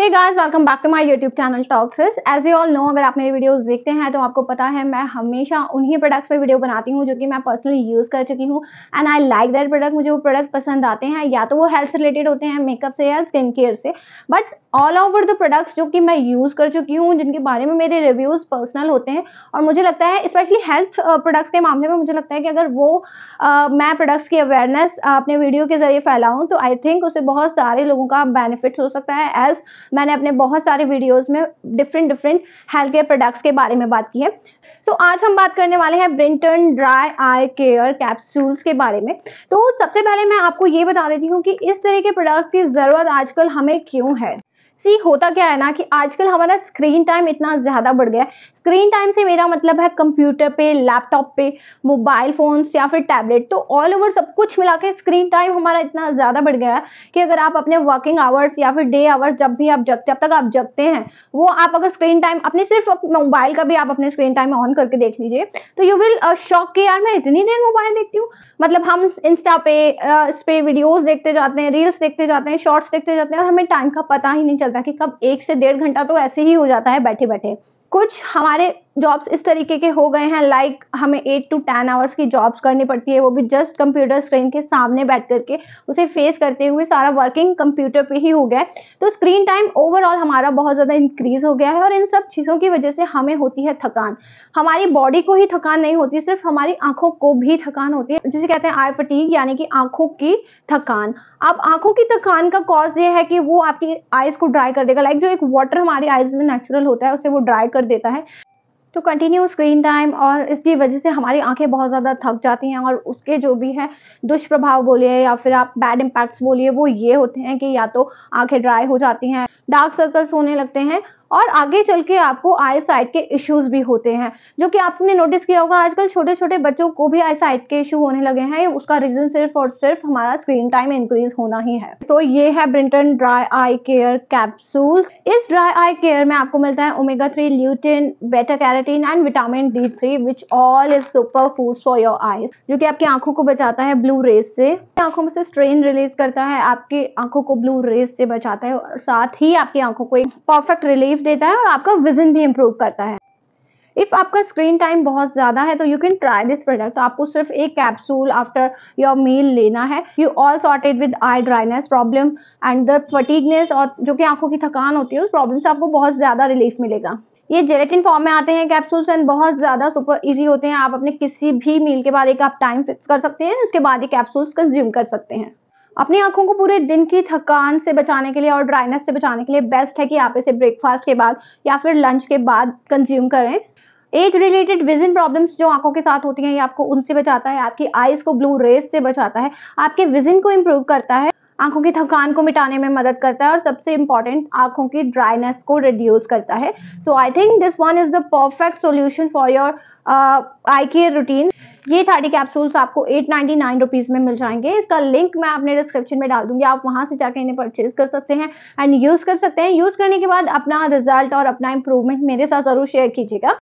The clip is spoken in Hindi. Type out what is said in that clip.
hey guys welcome back to my YouTube channel टॉक थ्रिस एज यू ऑल नो अगर आप मेरी वीडियोस देखते हैं तो आपको पता है मैं हमेशा उन्हीं प्रोडक्ट्स पे वीडियो बनाती हूँ जो कि मैं पर्सनली यूज़ कर चुकी हूँ and I like that product मुझे वो प्रोडक्ट पसंद आते हैं या तो वो हेल्थ रिलेटेड होते हैं मेकअप से या स्किन केयर से but all over the products जो कि मैं यूज़ कर चुकी हूँ जिनके बारे में मेरे रिव्यूज़ पर्सनल होते हैं और मुझे लगता है स्पेशली हेल्थ प्रोडक्ट्स के मामले में मुझे लगता है कि अगर वो uh, मैं प्रोडक्ट्स की अवेयरनेस अपने वीडियो के जरिए फैलाऊँ तो आई थिंक उसे बहुत सारे लोगों का बेनिफिट्स हो सकता है एज़ मैंने अपने बहुत सारे वीडियोस में different different health care products के बारे में बात की है सो so, आज हम बात करने वाले हैं Brinton dry eye care capsules के बारे में तो सबसे पहले मैं आपको ये बता देती हूँ कि इस तरह के प्रोडक्ट की ज़रूरत आजकल हमें क्यों है सी होता क्या है ना कि आजकल हमारा स्क्रीन टाइम इतना ज़्यादा बढ़ गया है स्क्रीन टाइम से मेरा मतलब है कंप्यूटर पे लैपटॉप पे मोबाइल फ़ोन्स या फिर टैबलेट तो ऑल ओवर सब कुछ मिला के स्क्रीन टाइम हमारा इतना ज़्यादा बढ़ गया है कि अगर आप अपने वर्किंग आवर्स या फिर डे आवर्स जब भी आप जगते जब तक आप जगते हैं वो आप अगर स्क्रीन टाइम अपने सिर्फ मोबाइल का भी आप अपने स्क्रीन टाइम ऑन करके देख लीजिए तो यू विल शॉक के यार मैं इतनी देर मोबाइल देखती हूँ मतलब हम इंस्टा पे इस पे वीडियोज़ देखते जाते हैं रील्स देखते जाते हैं शॉर्ट्स देखते जाते हैं और हमें टाइम का पता ही नहीं चलता चलता कि कब एक से डेढ़ घंटा तो ऐसे ही हो जाता है बैठे बैठे कुछ हमारे जॉब्स इस तरीके के हो गए हैं लाइक like हमें एट टू टेन आवर्स की जॉब्स करनी पड़ती है वो भी जस्ट कंप्यूटर स्क्रीन के सामने बैठ करके उसे फेस करते हुए सारा वर्किंग कंप्यूटर पे ही हो गया है तो स्क्रीन टाइम ओवरऑल हमारा बहुत ज़्यादा इंक्रीज़ हो गया है और इन सब चीज़ों की वजह से हमें होती है थकान हमारी बॉडी को ही थकान नहीं होती सिर्फ हमारी आंखों को भी थकान होती है जिसे कहते हैं आई फटीक यानी कि आंखों की थकान अब आंखों की थकान का कॉज ये है कि वो आपकी आइज़ को ड्राई कर देगा लाइक जो एक वाटर हमारी आइज़ में नेचुरल होता है उसे वो ड्राई कर देता है तो कंटिन्यू स्क्रीन टाइम और इसकी वजह से हमारी आंखें बहुत ज़्यादा थक जाती हैं और उसके जो भी हैं दुष्प्रभाव बोलिए या फिर आप बैड इम्पैक्ट्स बोलिए वो ये होते हैं कि या तो आंखें ड्राई हो जाती हैं डार्क सर्कल्स होने लगते हैं और आगे चल के आपको आई साइड के इश्यूज भी होते हैं जो कि आपने नोटिस किया होगा आजकल छोटे छोटे बच्चों को भी आई साइड के इशू होने लगे हैं उसका रीजन सिर्फ और सिर्फ हमारा स्क्रीन टाइम इंक्रीज होना ही है सो so, ये है Brinton dry eye care capsule इस ड्राई आई केयर में आपको मिलता है omega three lutein beta carotene and vitamin D three which all is super food for your eyes जो की आपकी आंखों को बचाता है ब्लू रेस से आंखों में से स्ट्रेन रिलीज करता है आपकी आंखों को ब्लू रेस से बचाता है और साथ ही आपकी आंखों को एक परफेक्ट रिलीफ रिलीफ देता है और आपका विजन भी इम्प्रूव करता है इफ़ आपका स्क्रीन टाइम बहुत ज़्यादा है तो you can try this product आपको सिर्फ एक कैप्सूल आफ्टर योर मील लेना है you all sorted with eye dryness problem and the fatigueness और जो कि आंखों की थकान होती है उस प्रॉब्लम से आपको बहुत ज़्यादा रिलीफ मिलेगा ये जेलेटिन फॉर्म में आते हैं कैप्सूल्स एंड बहुत ज़्यादा सुपर इजी होते हैं आप अपने किसी भी मील के बाद एक आप टाइम फिक्स कर सकते हैं उसके बाद ये कैप्सूल्स कंज्यूम कर सकते हैं अपनी आंखों को पूरे दिन की थकान से बचाने के लिए और ड्राइनेस से बचाने के लिए बेस्ट है कि आप इसे ब्रेकफास्ट के बाद या फिर लंच के बाद कंज्यूम करें एज रिलेटेड विजन प्रॉब्लम्स जो आंखों के साथ होती हैं ये आपको उनसे बचाता है आपकी आइज़ को ब्लू रेस से बचाता है आपके विजन को इम्प्रूव करता है आंखों की थकान को मिटाने में मदद करता है और सबसे इंपॉर्टेंट आंखों की ड्राइनेस को रिड्यूस करता है so I think this one is the perfect solution for your eye care routine ये थर्टी कैप्सूल्स आपको एट नाइन्टी नाइन रुपीज़ में मिल जाएंगे इसका लिंक मैं अपने डिस्क्रिप्शन में डाल दूंगी आप वहाँ से जाकर इन्हें परचेज कर सकते हैं एंड यूज़ कर सकते हैं यूज़ करने के बाद अपना रिजल्ट और अपना इम्प्रूवमेंट मेरे साथ ज़रूर शेयर कीजिएगा